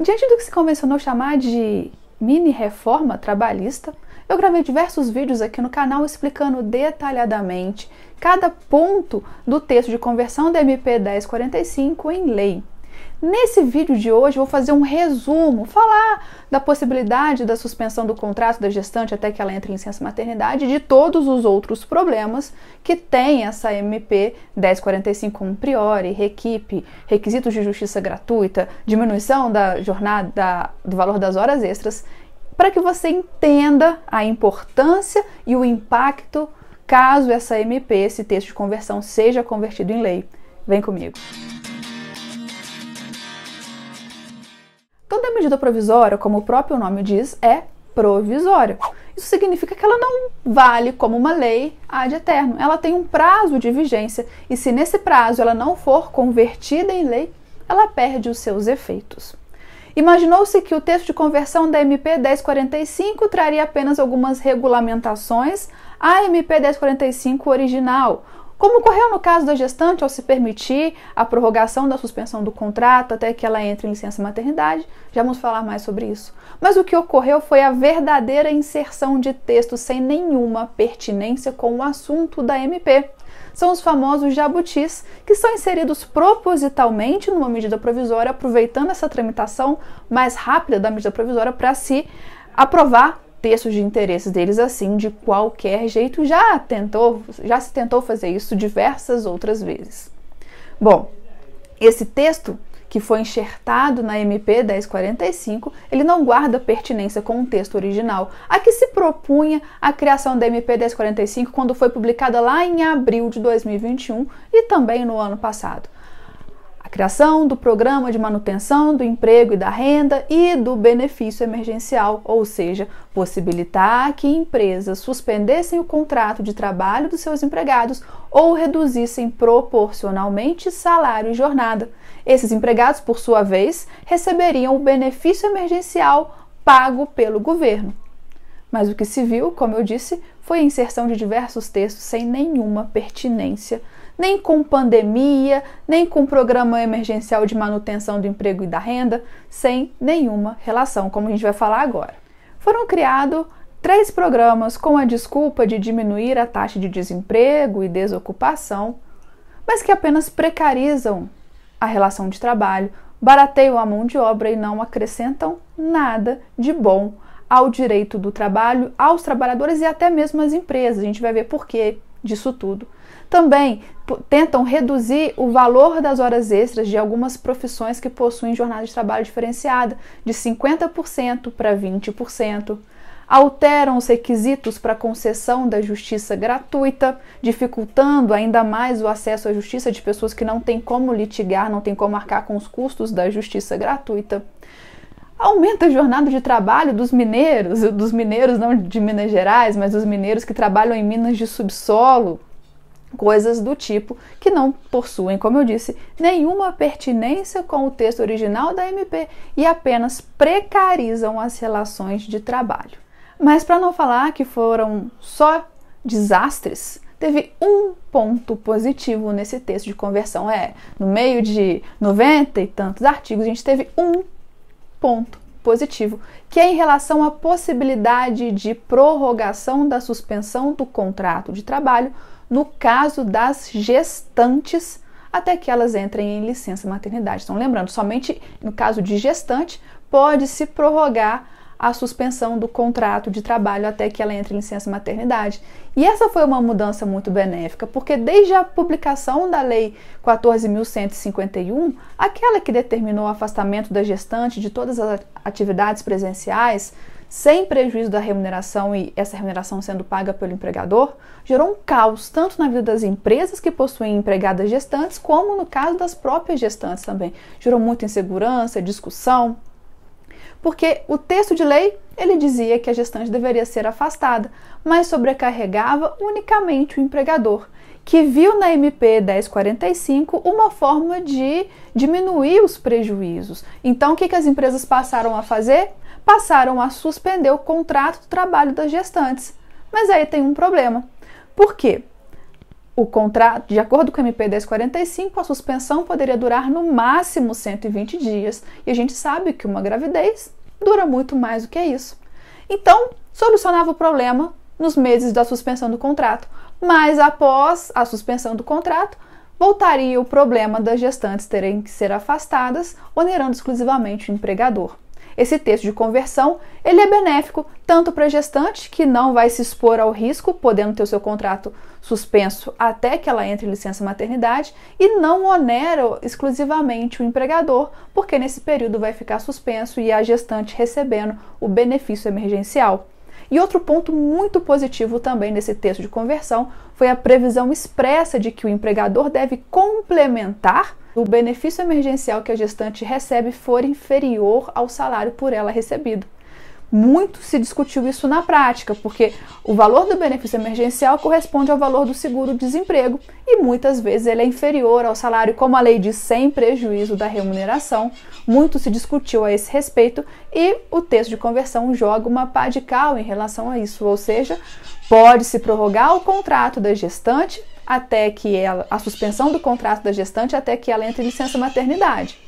Diante do que se convencionou chamar de mini reforma trabalhista, eu gravei diversos vídeos aqui no canal explicando detalhadamente cada ponto do texto de conversão da MP 1045 em lei. Nesse vídeo de hoje vou fazer um resumo, falar da possibilidade da suspensão do contrato da gestante até que ela entre em licença maternidade e de todos os outros problemas que tem essa MP 1045 como priori, requipe, requisitos de justiça gratuita, diminuição da jornada, da, do valor das horas extras, para que você entenda a importância e o impacto caso essa MP, esse texto de conversão, seja convertido em lei. Vem comigo! Toda então, medida provisória, como o próprio nome diz, é provisória. Isso significa que ela não vale como uma lei ad eterno. Ela tem um prazo de vigência e se nesse prazo ela não for convertida em lei, ela perde os seus efeitos. Imaginou-se que o texto de conversão da MP 1045 traria apenas algumas regulamentações à MP 1045 original, como ocorreu no caso da gestante ao se permitir a prorrogação da suspensão do contrato até que ela entre em licença maternidade, já vamos falar mais sobre isso. Mas o que ocorreu foi a verdadeira inserção de texto sem nenhuma pertinência com o assunto da MP. São os famosos jabutis, que são inseridos propositalmente numa medida provisória, aproveitando essa tramitação mais rápida da medida provisória para se aprovar textos de interesses deles assim de qualquer jeito. Já tentou, já se tentou fazer isso diversas outras vezes. Bom, esse texto que foi enxertado na MP 1045, ele não guarda pertinência com o texto original, a que se propunha a criação da MP 1045 quando foi publicada lá em abril de 2021 e também no ano passado criação do programa de manutenção do emprego e da renda e do benefício emergencial, ou seja, possibilitar que empresas suspendessem o contrato de trabalho dos seus empregados ou reduzissem proporcionalmente salário e jornada. Esses empregados, por sua vez, receberiam o benefício emergencial pago pelo governo. Mas o que se viu, como eu disse, foi a inserção de diversos textos sem nenhuma pertinência nem com pandemia, nem com programa emergencial de manutenção do emprego e da renda, sem nenhuma relação, como a gente vai falar agora. Foram criados três programas com a desculpa de diminuir a taxa de desemprego e desocupação, mas que apenas precarizam a relação de trabalho, barateiam a mão de obra e não acrescentam nada de bom ao direito do trabalho, aos trabalhadores e até mesmo às empresas. A gente vai ver por que disso tudo também tentam reduzir o valor das horas extras de algumas profissões que possuem jornada de trabalho diferenciada, de 50% para 20%. Alteram os requisitos para concessão da justiça gratuita, dificultando ainda mais o acesso à justiça de pessoas que não têm como litigar, não têm como arcar com os custos da justiça gratuita aumenta a jornada de trabalho dos mineiros, dos mineiros não de Minas Gerais, mas dos mineiros que trabalham em minas de subsolo, coisas do tipo que não possuem, como eu disse, nenhuma pertinência com o texto original da MP e apenas precarizam as relações de trabalho. Mas para não falar que foram só desastres, teve um ponto positivo nesse texto de conversão. É, no meio de 90 e tantos artigos, a gente teve um ponto positivo, que é em relação à possibilidade de prorrogação da suspensão do contrato de trabalho no caso das gestantes, até que elas entrem em licença maternidade. Então, lembrando, somente no caso de gestante pode se prorrogar a suspensão do contrato de trabalho até que ela entre em licença maternidade. E essa foi uma mudança muito benéfica, porque desde a publicação da Lei 14.151, aquela que determinou o afastamento da gestante de todas as atividades presenciais, sem prejuízo da remuneração e essa remuneração sendo paga pelo empregador, gerou um caos tanto na vida das empresas que possuem empregadas gestantes, como no caso das próprias gestantes também. Gerou muita insegurança, discussão, porque o texto de lei ele dizia que a gestante deveria ser afastada, mas sobrecarregava unicamente o empregador, que viu na MP 1045 uma forma de diminuir os prejuízos. Então, o que, que as empresas passaram a fazer? passaram a suspender o contrato de trabalho das gestantes. Mas aí tem um problema. Por quê? O contrato, de acordo com o MP 1045, a suspensão poderia durar no máximo 120 dias, e a gente sabe que uma gravidez dura muito mais do que isso. Então, solucionava o problema nos meses da suspensão do contrato, mas após a suspensão do contrato, voltaria o problema das gestantes terem que ser afastadas, onerando exclusivamente o empregador esse texto de conversão, ele é benéfico tanto para a gestante, que não vai se expor ao risco, podendo ter o seu contrato suspenso até que ela entre em licença maternidade, e não onera exclusivamente o empregador, porque nesse período vai ficar suspenso e a gestante recebendo o benefício emergencial. E outro ponto muito positivo também nesse texto de conversão foi a previsão expressa de que o empregador deve complementar o benefício emergencial que a gestante recebe for inferior ao salário por ela recebido. Muito se discutiu isso na prática, porque o valor do benefício emergencial corresponde ao valor do seguro-desemprego e muitas vezes ele é inferior ao salário, como a lei diz, sem prejuízo da remuneração. Muito se discutiu a esse respeito e o texto de conversão joga uma pá de cal em relação a isso, ou seja, pode-se prorrogar o contrato da gestante até que ela, a suspensão do contrato da gestante até que ela entre em licença maternidade.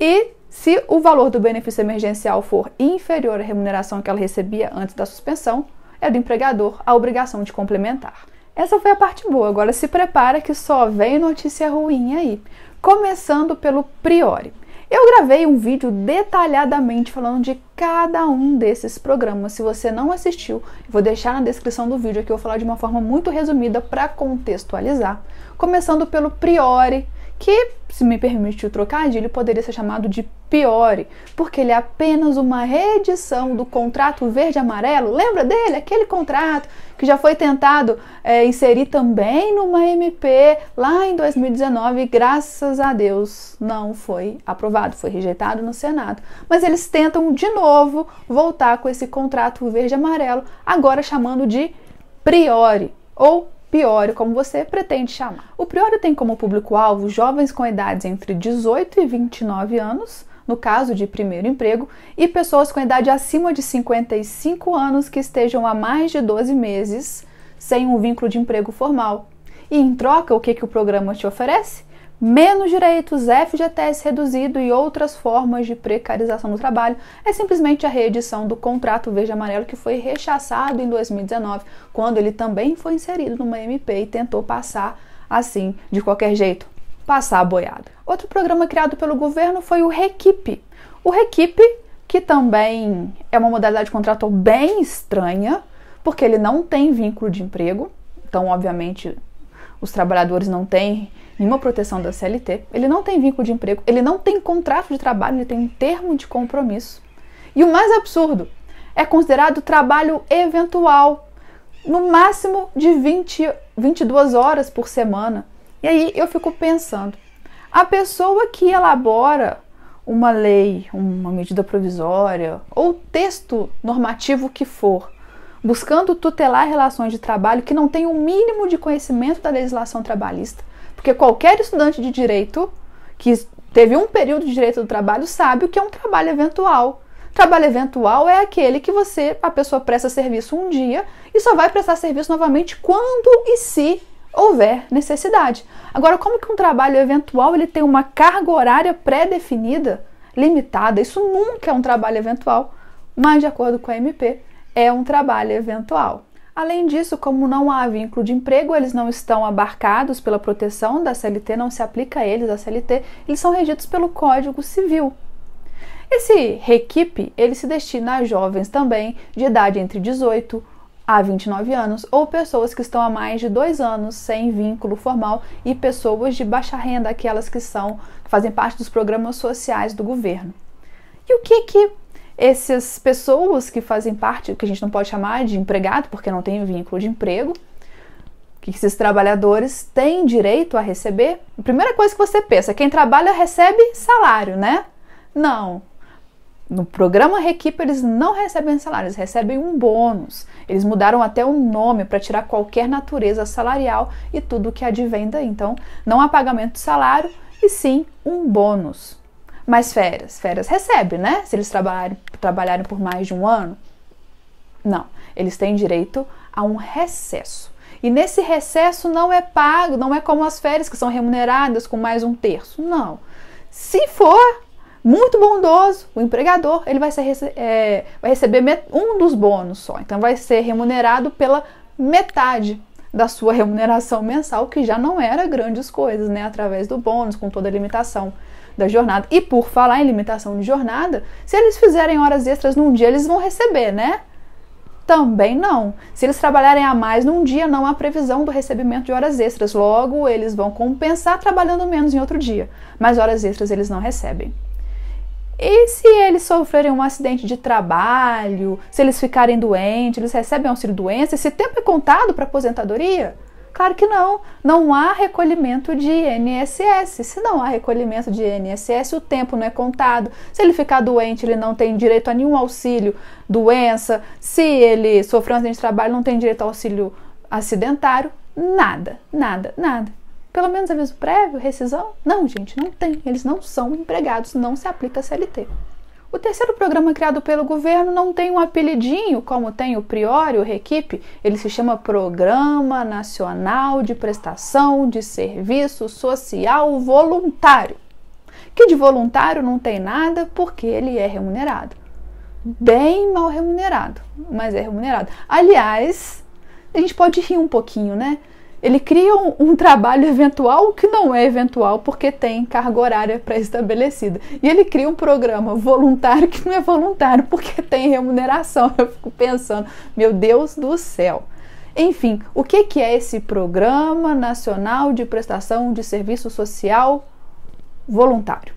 E se o valor do benefício emergencial for inferior à remuneração que ela recebia antes da suspensão, é do empregador a obrigação de complementar. Essa foi a parte boa, agora se prepara que só vem notícia ruim aí. Começando pelo priori. Eu gravei um vídeo detalhadamente falando de cada um desses programas. Se você não assistiu, vou deixar na descrição do vídeo aqui, eu vou falar de uma forma muito resumida para contextualizar. Começando pelo Priori, que, se me permite o trocadilho, poderia ser chamado de Piore, porque ele é apenas uma reedição do contrato verde-amarelo. Lembra dele? Aquele contrato que já foi tentado é, inserir também numa MP lá em 2019, graças a Deus não foi aprovado, foi rejeitado no Senado. Mas eles tentam de novo voltar com esse contrato verde-amarelo, agora chamando de Priori ou Priório, como você pretende chamar. O Priório tem como público-alvo jovens com idades entre 18 e 29 anos, no caso de primeiro emprego, e pessoas com idade acima de 55 anos que estejam há mais de 12 meses sem um vínculo de emprego formal. E em troca, o que, que o programa te oferece? menos direitos, FGTS reduzido e outras formas de precarização do trabalho é simplesmente a reedição do contrato verde-amarelo que foi rechaçado em 2019, quando ele também foi inserido numa MP e tentou passar assim, de qualquer jeito, passar a boiada. Outro programa criado pelo governo foi o Requipe. O Requipe, que também é uma modalidade de contrato bem estranha, porque ele não tem vínculo de emprego, então, obviamente, os trabalhadores não têm nenhuma proteção da CLT, ele não tem vínculo de emprego, ele não tem contrato de trabalho, ele tem um termo de compromisso. E o mais absurdo, é considerado trabalho eventual, no máximo de 20, 22 horas por semana. E aí eu fico pensando, a pessoa que elabora uma lei, uma medida provisória ou texto normativo que for, buscando tutelar relações de trabalho que não tem o um mínimo de conhecimento da legislação trabalhista, porque qualquer estudante de direito que teve um período de direito do trabalho sabe o que é um trabalho eventual. Trabalho eventual é aquele que você, a pessoa presta serviço um dia e só vai prestar serviço novamente quando e se houver necessidade. Agora, como que um trabalho eventual ele tem uma carga horária pré-definida, limitada? Isso nunca é um trabalho eventual, mas de acordo com a MP, é um trabalho eventual. Além disso, como não há vínculo de emprego, eles não estão abarcados pela proteção da CLT, não se aplica a eles a CLT, eles são regidos pelo Código Civil. Esse requipe, ele se destina a jovens também de idade entre 18 a 29 anos ou pessoas que estão há mais de dois anos sem vínculo formal e pessoas de baixa renda, aquelas que são que fazem parte dos programas sociais do governo. E o que que essas pessoas que fazem parte, que a gente não pode chamar de empregado, porque não tem vínculo de emprego, que esses trabalhadores têm direito a receber? A primeira coisa que você pensa, quem trabalha recebe salário, né? Não. No programa Requipe eles não recebem salário, eles recebem um bônus. Eles mudaram até o nome para tirar qualquer natureza salarial e tudo que advém daí. Então, não há pagamento de salário e sim um bônus. Mas férias, férias recebe, né? Se eles trabalharem, trabalharem por mais de um ano. Não, eles têm direito a um recesso. E nesse recesso não é pago, não é como as férias que são remuneradas com mais um terço. Não. Se for muito bondoso, o empregador ele vai, ser, é, vai receber um dos bônus só. Então vai ser remunerado pela metade da sua remuneração mensal, que já não era grandes coisas, né? Através do bônus, com toda a limitação da jornada. E por falar em limitação de jornada, se eles fizerem horas extras num dia, eles vão receber, né? Também não. Se eles trabalharem a mais num dia, não há previsão do recebimento de horas extras. Logo, eles vão compensar trabalhando menos em outro dia. Mas horas extras eles não recebem. E se eles sofrerem um acidente de trabalho, se eles ficarem doentes, eles recebem auxílio doença, esse tempo é contado para aposentadoria? Claro que não. Não há recolhimento de INSS. Se não há recolhimento de INSS, o tempo não é contado. Se ele ficar doente, ele não tem direito a nenhum auxílio doença. Se ele sofreu um acidente de trabalho, não tem direito ao auxílio acidentário. Nada, nada, nada. Pelo menos aviso prévio, rescisão? Não, gente, não tem. Eles não são empregados, não se aplica a CLT. O terceiro programa criado pelo governo não tem um apelidinho como tem o Priori, o Requipe, ele se chama Programa Nacional de Prestação de Serviço Social Voluntário. Que de voluntário não tem nada porque ele é remunerado. Bem mal remunerado, mas é remunerado. Aliás, a gente pode rir um pouquinho, né? ele cria um, um, trabalho eventual que não é eventual porque tem carga horária pré-estabelecida. E ele cria um programa voluntário que não é voluntário porque tem remuneração. Eu fico pensando, meu Deus do céu. Enfim, o que, que é esse Programa Nacional de Prestação de Serviço Social Voluntário?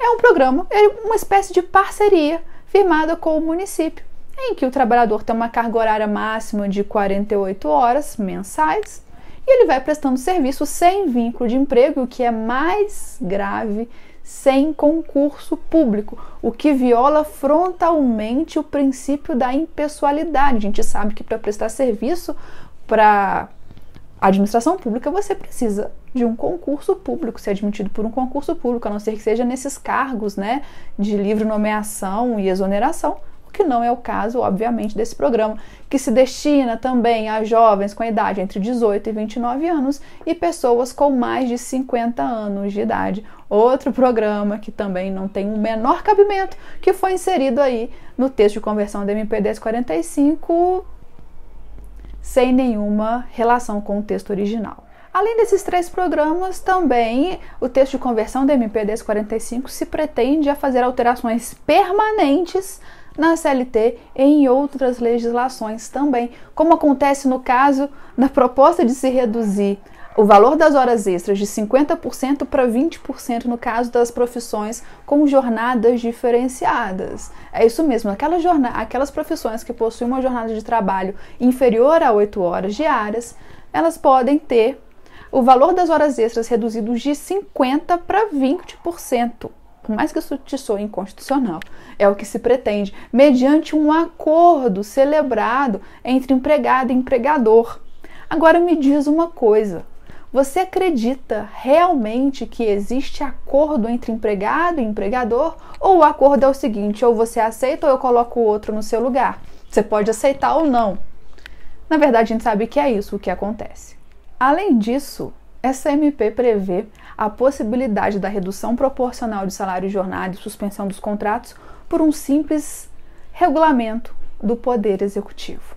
É um programa, é uma espécie de parceria firmada com o município, em que o trabalhador tem uma carga horária máxima de 48 horas mensais e ele vai prestando serviço sem vínculo de emprego, o que é mais grave, sem concurso público, o que viola frontalmente o princípio da impessoalidade. A gente sabe que para prestar serviço para a administração pública, você precisa de um concurso público, ser admitido por um concurso público, a não ser que seja nesses cargos, né, de livre nomeação e exoneração que não é o caso, obviamente, desse programa, que se destina também a jovens com idade entre 18 e 29 anos e pessoas com mais de 50 anos de idade. Outro programa que também não tem o um menor cabimento, que foi inserido aí no texto de conversão da MP 1045 sem nenhuma relação com o texto original. Além desses três programas, também o texto de conversão do MP 45 se pretende a fazer alterações permanentes na CLT e em outras legislações também, como acontece no caso da proposta de se reduzir o valor das horas extras de 50% para 20% no caso das profissões com jornadas diferenciadas. É isso mesmo, aquelas, aquelas profissões que possuem uma jornada de trabalho inferior a 8 horas diárias, elas podem ter o valor das horas extras reduzido de 50% para 20%. Por mais que isso te soe inconstitucional, é o que se pretende, mediante um acordo celebrado entre empregado e empregador. Agora me diz uma coisa: você acredita realmente que existe acordo entre empregado e empregador? Ou o acordo é o seguinte: ou você aceita ou eu coloco o outro no seu lugar? Você pode aceitar ou não. Na verdade, a gente sabe que é isso o que acontece. Além disso, essa MP prevê a possibilidade da redução proporcional de salário e jornada e suspensão dos contratos por um simples regulamento do Poder Executivo.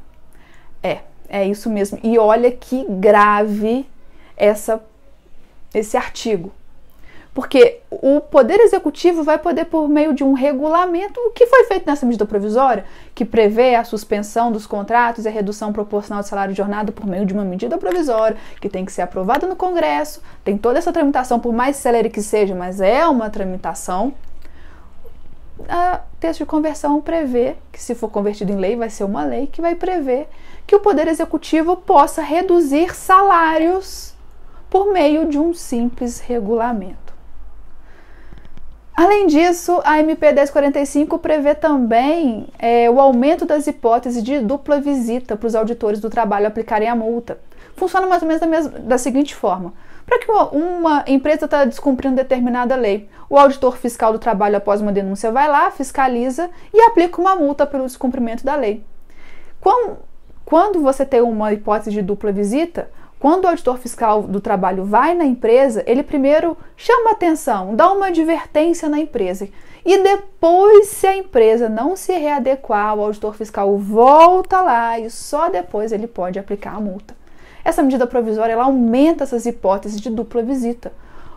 É, é isso mesmo. E olha que grave essa, esse artigo. Porque o Poder Executivo vai poder, por meio de um regulamento, o que foi feito nessa medida provisória, que prevê a suspensão dos contratos e a redução proporcional do salário de jornada por meio de uma medida provisória, que tem que ser aprovada no Congresso, tem toda essa tramitação, por mais celere que seja, mas é uma tramitação. O texto de conversão prevê, que se for convertido em lei, vai ser uma lei que vai prever que o Poder Executivo possa reduzir salários por meio de um simples regulamento. Além disso, a MP 1045 prevê também é, o aumento das hipóteses de dupla visita para os auditores do trabalho aplicarem a multa. Funciona mais ou menos da, mesma, da seguinte forma: para que uma, uma empresa está descumprindo determinada lei, o auditor fiscal do trabalho, após uma denúncia, vai lá, fiscaliza e aplica uma multa pelo descumprimento da lei. Quando, quando você tem uma hipótese de dupla visita, quando o auditor fiscal do trabalho vai na empresa, ele primeiro chama atenção, dá uma advertência na empresa. E depois, se a empresa não se readequar, o auditor fiscal volta lá e só depois ele pode aplicar a multa. Essa medida provisória ela aumenta essas hipóteses de dupla visita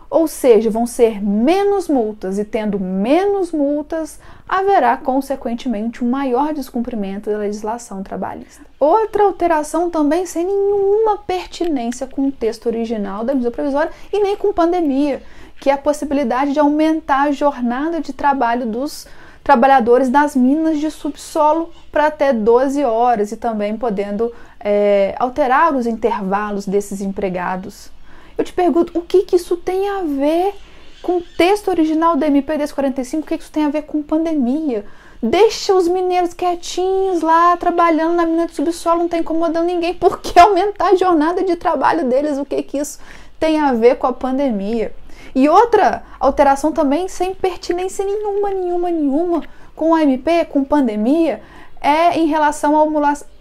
ou seja, vão ser menos multas, e tendo menos multas, haverá consequentemente um maior descumprimento da legislação trabalhista. Outra alteração também sem nenhuma pertinência com o texto original da medida provisória e nem com pandemia, que é a possibilidade de aumentar a jornada de trabalho dos trabalhadores das minas de subsolo para até 12 horas e também podendo é, alterar os intervalos desses empregados. Eu te pergunto, o que, que isso tem a ver com o texto original da MPDS 45? O que, que isso tem a ver com pandemia? Deixa os mineiros quietinhos lá, trabalhando na mina de subsolo, não está incomodando ninguém. Por que aumentar a jornada de trabalho deles? O que, que isso tem a ver com a pandemia? E outra alteração também, sem pertinência nenhuma, nenhuma, nenhuma, com a MP, com pandemia, é em relação à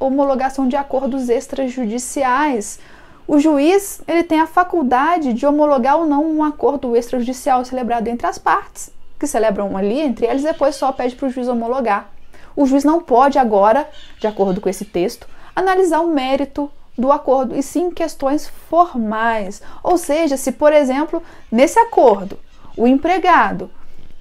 homologação de acordos extrajudiciais o juiz ele tem a faculdade de homologar ou não um acordo extrajudicial celebrado entre as partes, que celebram ali entre eles, depois só pede para o juiz homologar. O juiz não pode agora, de acordo com esse texto, analisar o mérito do acordo, e sim questões formais. Ou seja, se, por exemplo, nesse acordo, o empregado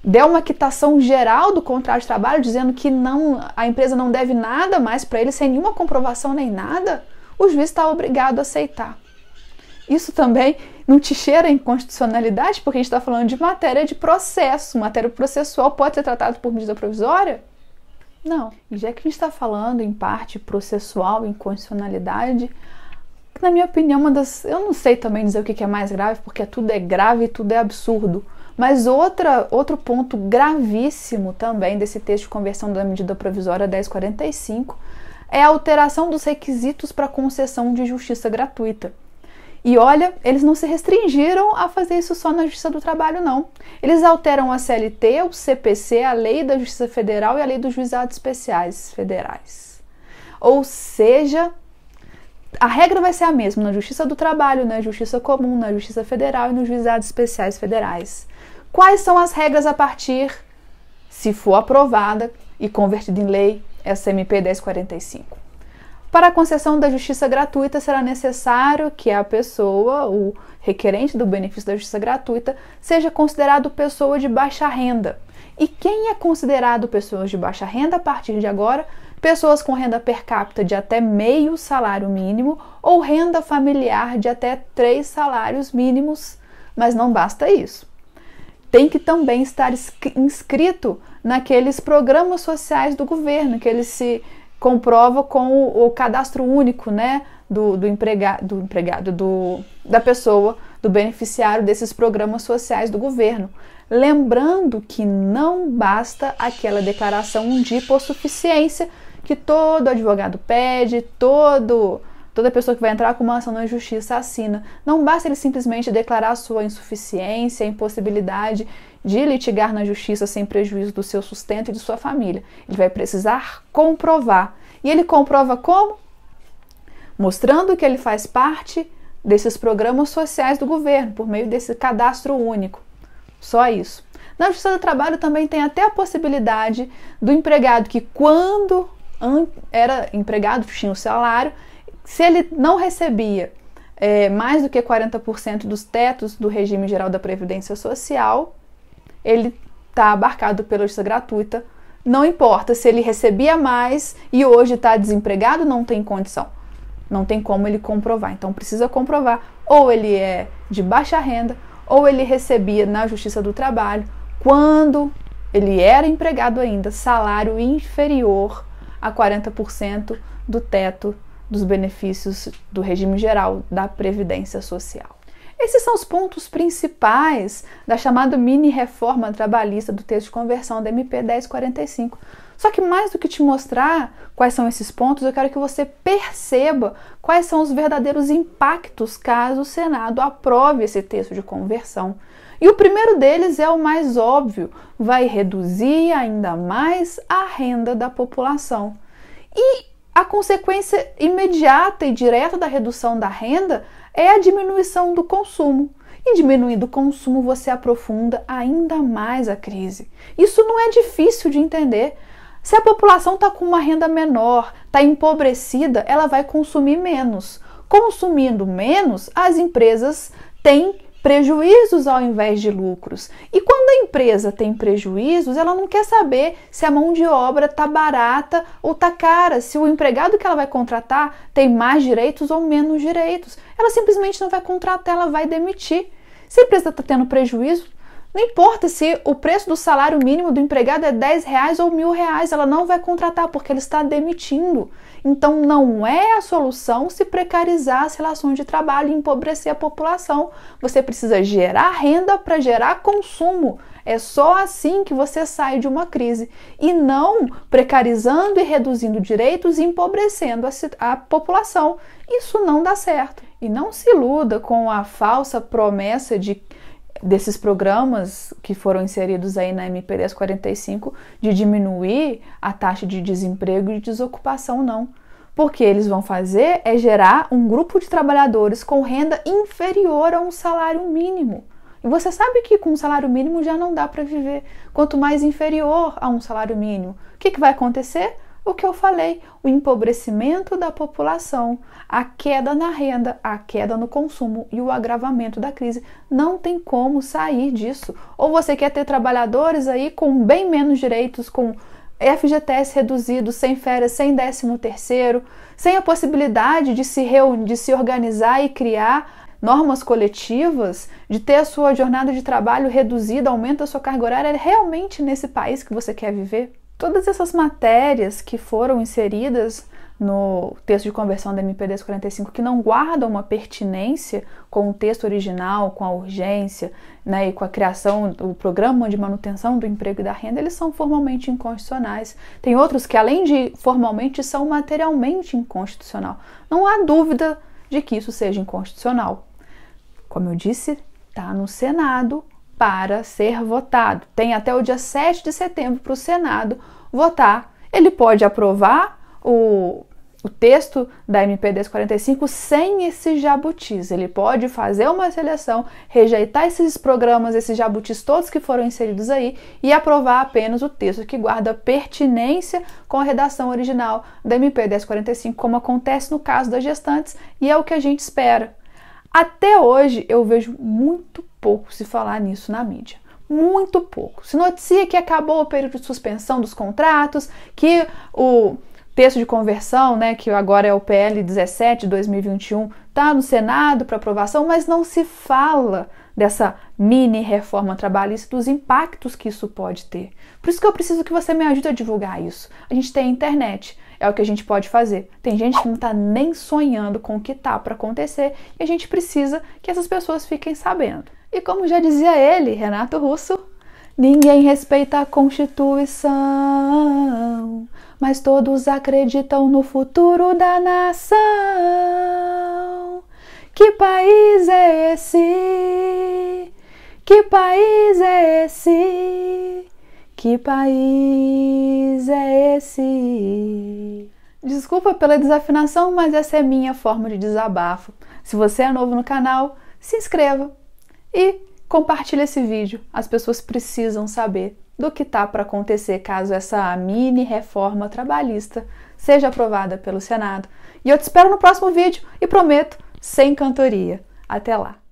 der uma quitação geral do contrato de trabalho, dizendo que não a empresa não deve nada mais para ele, sem nenhuma comprovação nem nada, o juiz está obrigado a aceitar. Isso também não te cheira inconstitucionalidade, porque a gente está falando de matéria de processo. Matéria processual pode ser tratada por medida provisória? Não. E já que a gente está falando em parte processual, inconstitucionalidade, na minha opinião, uma das. Eu não sei também dizer o que é mais grave, porque tudo é grave e tudo é absurdo. Mas outra, outro ponto gravíssimo também desse texto de conversão da medida provisória 1045 é a alteração dos requisitos para concessão de justiça gratuita. E olha, eles não se restringiram a fazer isso só na Justiça do Trabalho, não. Eles alteram a CLT, o CPC, a Lei da Justiça Federal e a Lei dos Juizados Especiais Federais. Ou seja, a regra vai ser a mesma na Justiça do Trabalho, na Justiça Comum, na Justiça Federal e nos Juizados Especiais Federais. Quais são as regras a partir, se for aprovada e convertida em lei, essa MP 1045. Para a concessão da justiça gratuita, será necessário que a pessoa, o requerente do benefício da justiça gratuita, seja considerado pessoa de baixa renda. E quem é considerado pessoas de baixa renda a partir de agora? Pessoas com renda per capita de até meio salário mínimo ou renda familiar de até três salários mínimos. Mas não basta isso tem que também estar inscrito naqueles programas sociais do governo, que ele se comprova com o, o cadastro único, né, do, do, do empregado, do, da pessoa, do beneficiário desses programas sociais do governo. Lembrando que não basta aquela declaração de hipossuficiência que todo advogado pede, todo Toda pessoa que vai entrar com uma ação na justiça assina. Não basta ele simplesmente declarar sua insuficiência, impossibilidade de litigar na justiça sem prejuízo do seu sustento e de sua família. Ele vai precisar comprovar. E ele comprova como? Mostrando que ele faz parte desses programas sociais do governo, por meio desse cadastro único. Só isso. Na Justiça do Trabalho também tem até a possibilidade do empregado que, quando era empregado, tinha o salário, se ele não recebia é, mais do que 40% dos tetos do regime geral da Previdência Social, ele está abarcado pela justiça gratuita. Não importa se ele recebia mais e hoje está desempregado, não tem condição. Não tem como ele comprovar. Então precisa comprovar ou ele é de baixa renda ou ele recebia na Justiça do Trabalho quando ele era empregado ainda, salário inferior a 40% do teto dos benefícios do regime geral da Previdência Social. Esses são os pontos principais da chamada mini-reforma trabalhista do texto de conversão da MP 1045. Só que mais do que te mostrar quais são esses pontos, eu quero que você perceba quais são os verdadeiros impactos caso o Senado aprove esse texto de conversão. E o primeiro deles é o mais óbvio: vai reduzir ainda mais a renda da população. E a consequência imediata e direta da redução da renda é a diminuição do consumo. E diminuindo o consumo, você aprofunda ainda mais a crise. Isso não é difícil de entender. Se a população está com uma renda menor, está empobrecida, ela vai consumir menos. Consumindo menos, as empresas têm prejuízos ao invés de lucros. E quando a empresa tem prejuízos, ela não quer saber se a mão de obra tá barata ou tá cara, se o empregado que ela vai contratar tem mais direitos ou menos direitos. Ela simplesmente não vai contratar, ela vai demitir. Se a empresa está tendo prejuízo, não importa se o preço do salário mínimo do empregado é 10 reais ou mil reais, ela não vai contratar porque ele está demitindo. Então, não é a solução se precarizar as relações de trabalho e empobrecer a população. Você precisa gerar renda para gerar consumo. É só assim que você sai de uma crise e não precarizando e reduzindo direitos e empobrecendo a, a, população. Isso não dá certo. E não se iluda com a falsa promessa de desses programas que foram inseridos aí na mp 1045 45 de diminuir a taxa de desemprego e de desocupação, não. Porque eles vão fazer é gerar um grupo de trabalhadores com renda inferior a um salário mínimo. E você sabe que com um salário mínimo já não dá para viver, quanto mais inferior a um salário mínimo. O que, que vai acontecer? o que eu falei, o empobrecimento da população, a queda na renda, a queda no consumo e o agravamento da crise. Não tem como sair disso. Ou você quer ter trabalhadores aí com bem menos direitos, com FGTS reduzido, sem férias, sem décimo terceiro, sem a possibilidade de se reunir, de se organizar e criar normas coletivas, de ter a sua jornada de trabalho reduzida, aumenta a sua carga horária, é realmente nesse país que você quer viver? Todas essas matérias que foram inseridas no texto de conversão da MPDS 45 que não guardam uma pertinência com o texto original, com a urgência né, e com a criação do programa de manutenção do emprego e da renda, eles são formalmente inconstitucionais. Tem outros que, além de formalmente, são materialmente inconstitucional. Não há dúvida de que isso seja inconstitucional. Como eu disse, está no Senado para ser votado. Tem até o dia 7 de setembro para o Senado votar. Ele pode aprovar o, o texto da MP 1045 sem esses jabutis. Ele pode fazer uma seleção, rejeitar esses programas, esses jabutis todos que foram inseridos aí e aprovar apenas o texto que guarda pertinência com a redação original da MP 1045, como acontece no caso das gestantes, e é o que a gente espera. Até hoje eu vejo muito pouco se falar nisso na mídia. Muito pouco. Se noticia que acabou o período de suspensão dos contratos, que o texto de conversão, né, que agora é o PL 17 de 2021, está no Senado para aprovação, mas não se fala dessa mini reforma trabalhista, dos impactos que isso pode ter. Por isso que eu preciso que você me ajude a divulgar isso. A gente tem a internet, é o que a gente pode fazer. Tem gente que não está nem sonhando com o que está para acontecer e a gente precisa que essas pessoas fiquem sabendo. E como já dizia ele, Renato Russo, ninguém respeita a Constituição, mas todos acreditam no futuro da nação. Que país é esse? Que país é esse? Que país é esse? Desculpa pela desafinação, mas essa é minha forma de desabafo. Se você é novo no canal, se inscreva, e compartilha esse vídeo. As pessoas precisam saber do que está para acontecer caso essa mini reforma trabalhista seja aprovada pelo Senado. E eu te espero no próximo vídeo e prometo sem cantoria. Até lá!